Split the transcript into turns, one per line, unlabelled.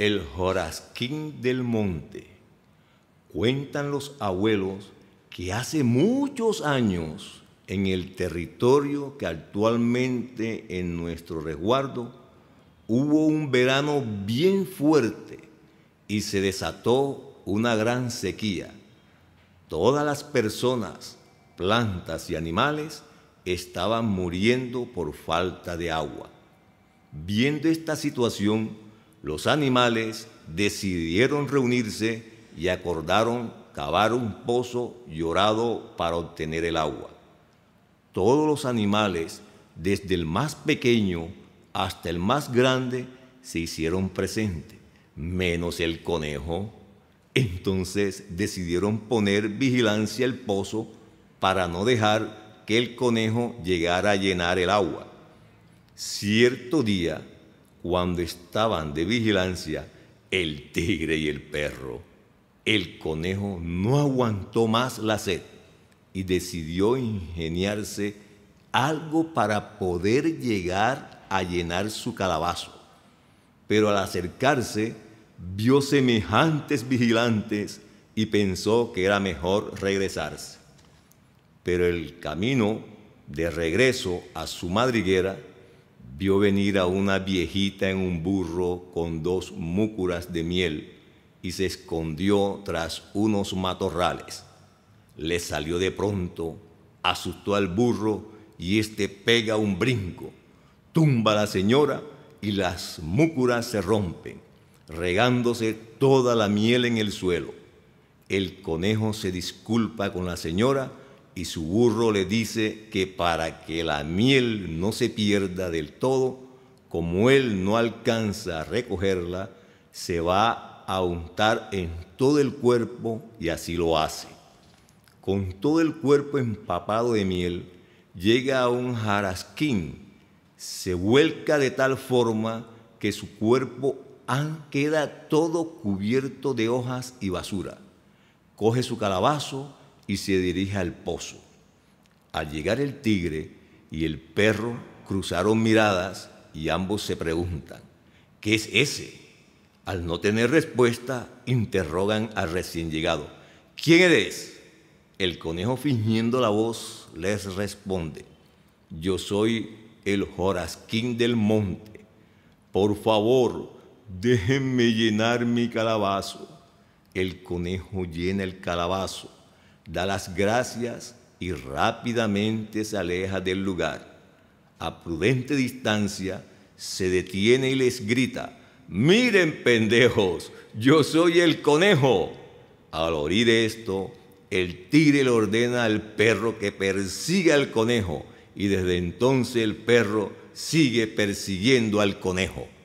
el Jorasquín del Monte. Cuentan los abuelos que hace muchos años en el territorio que actualmente en nuestro resguardo hubo un verano bien fuerte y se desató una gran sequía. Todas las personas, plantas y animales estaban muriendo por falta de agua. Viendo esta situación, los animales decidieron reunirse y acordaron cavar un pozo llorado para obtener el agua. Todos los animales, desde el más pequeño hasta el más grande, se hicieron presentes, menos el conejo. Entonces decidieron poner vigilancia al pozo para no dejar que el conejo llegara a llenar el agua. Cierto día, cuando estaban de vigilancia el tigre y el perro. El conejo no aguantó más la sed y decidió ingeniarse algo para poder llegar a llenar su calabazo. Pero al acercarse, vio semejantes vigilantes y pensó que era mejor regresarse. Pero el camino de regreso a su madriguera vio venir a una viejita en un burro con dos múcuras de miel y se escondió tras unos matorrales. Le salió de pronto, asustó al burro y éste pega un brinco, tumba la señora y las múcuras se rompen, regándose toda la miel en el suelo. El conejo se disculpa con la señora y su burro le dice que para que la miel no se pierda del todo, como él no alcanza a recogerla, se va a untar en todo el cuerpo y así lo hace. Con todo el cuerpo empapado de miel, llega a un jarasquín, se vuelca de tal forma que su cuerpo queda todo cubierto de hojas y basura. Coge su calabazo, y se dirige al pozo. Al llegar el tigre y el perro cruzaron miradas y ambos se preguntan, ¿qué es ese? Al no tener respuesta, interrogan al recién llegado, ¿quién eres? El conejo fingiendo la voz les responde, yo soy el Jorasquín del monte. Por favor, déjenme llenar mi calabazo. El conejo llena el calabazo da las gracias y rápidamente se aleja del lugar. A prudente distancia se detiene y les grita, miren pendejos, yo soy el conejo. Al oír esto, el tigre le ordena al perro que persiga al conejo y desde entonces el perro sigue persiguiendo al conejo.